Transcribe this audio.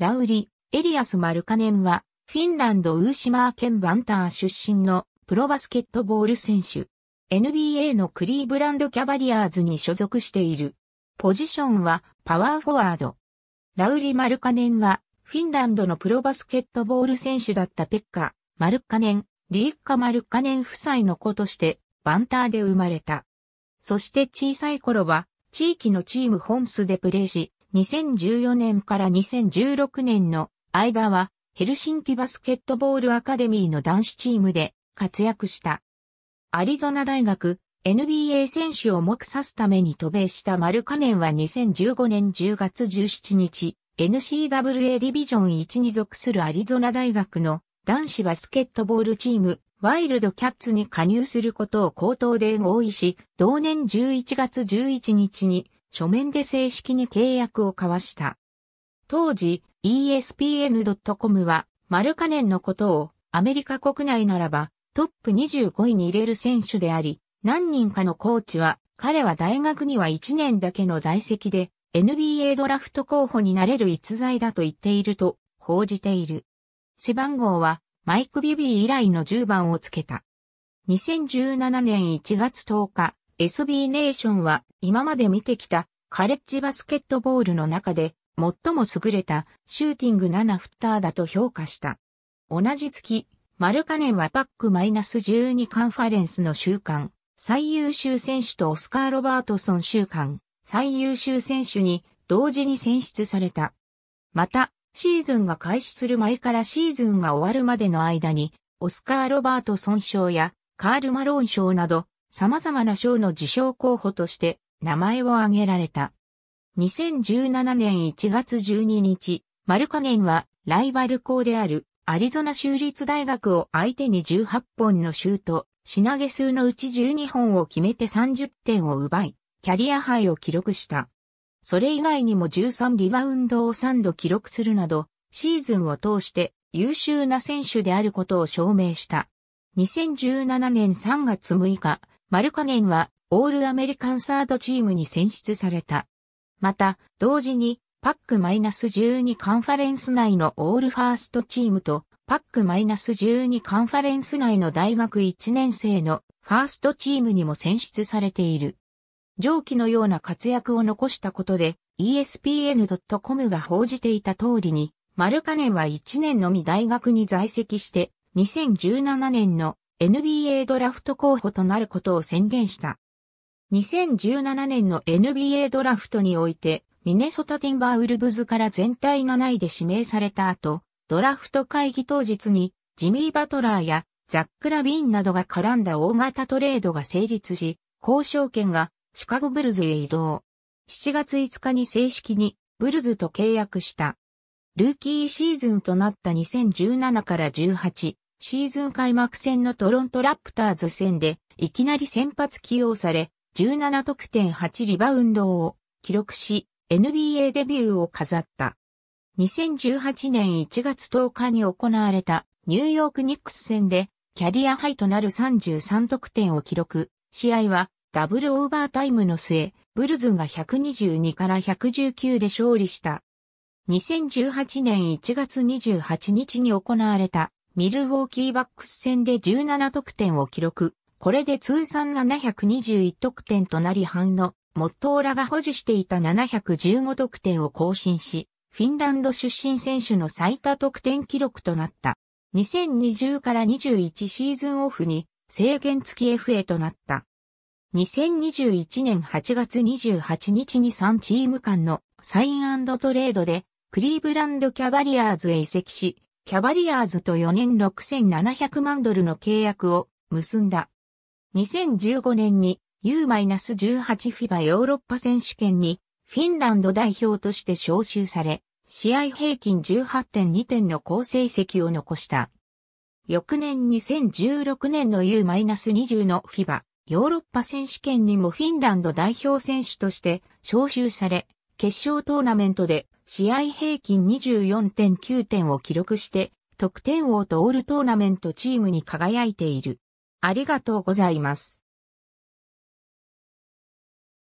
ラウリ、エリアス・マルカネンは、フィンランド・ウーシマー県バンター出身のプロバスケットボール選手。NBA のクリーブランド・キャバリアーズに所属している。ポジションはパワーフォワード。ラウリ・マルカネンは、フィンランドのプロバスケットボール選手だったペッカ、マルカネン、リーッカ・マルカネン夫妻の子として、バンターで生まれた。そして小さい頃は、地域のチームホンスでプレーし、2014年から2016年の間はヘルシンキバスケットボールアカデミーの男子チームで活躍した。アリゾナ大学 NBA 選手を目指すために渡米したマルカネンは2015年10月17日、NCAA ディビジョン1に属するアリゾナ大学の男子バスケットボールチーム、ワイルドキャッツに加入することを口頭で合意し、同年11月11日に書面で正式に契約を交わした。当時、ESPN.com は、マルカネンのことを、アメリカ国内ならば、トップ25位に入れる選手であり、何人かのコーチは、彼は大学には1年だけの在籍で、NBA ドラフト候補になれる逸材だと言っていると報じている。背番号はマイク・ビビー以来の10番をつけた。2017年1月10日、SB ネーションは今まで見てきたカレッジバスケットボールの中で最も優れたシューティング7フッターだと評価した。同じ月、マルカネンはパック -12 カンファレンスの週間、最優秀選手とオスカー・ロバートソン週間、最優秀選手に同時に選出された。また、シーズンが開始する前からシーズンが終わるまでの間に、オスカー・ロバートソン賞やカール・マローン賞など、様々な賞の受賞候補として名前を挙げられた。2017年1月12日、マルカネンはライバル校であるアリゾナ州立大学を相手に18本のシュート、品毛数のうち12本を決めて30点を奪い、キャリアハイを記録した。それ以外にも13リバウンドを3度記録するなど、シーズンを通して優秀な選手であることを証明した。2017年3月6日、マルカネンはオールアメリカンサードチームに選出された。また、同時にパック -12 カンファレンス内のオールファーストチームとパック -12 カンファレンス内の大学1年生のファーストチームにも選出されている。上記のような活躍を残したことで ESPN.com が報じていた通りに、マルカネンは1年のみ大学に在籍して、2017年の NBA ドラフト候補となることを宣言した。2017年の NBA ドラフトにおいて、ミネソタティンバーウルブズから全体7位で指名された後、ドラフト会議当日に、ジミー・バトラーやザック・ラビーンなどが絡んだ大型トレードが成立し、交渉権がシカゴブルズへ移動。7月5日に正式にブルズと契約した。ルーキーシーズンとなった2017から18、シーズン開幕戦のトロントラプターズ戦で、いきなり先発起用され、17得点8リバウンドを記録し、NBA デビューを飾った。2018年1月10日に行われたニューヨークニックス戦でキャリアハイとなる33得点を記録。試合はダブルオーバータイムの末、ブルズが122から119で勝利した。2018年1月28日に行われたミルウォーキーバックス戦で17得点を記録。これで通算721得点となり半の、モットーラが保持していた715得点を更新し、フィンランド出身選手の最多得点記録となった。2020から21シーズンオフに制限付き FA となった。2021年8月28日に3チーム間のサイントレードでクリーブランドキャバリアーズへ移籍し、キャバリアーズと4年6700万ドルの契約を結んだ。2015年に U-18 フィバヨーロッパ選手権にフィンランド代表として招集され、試合平均18.2点の好成績を残した。翌年2016年の U-20 のフィバヨーロッパ選手権にもフィンランド代表選手として招集され、決勝トーナメントで試合平均24.9点を記録して、得点王とオールトーナメントチームに輝いている。ありがとうございます。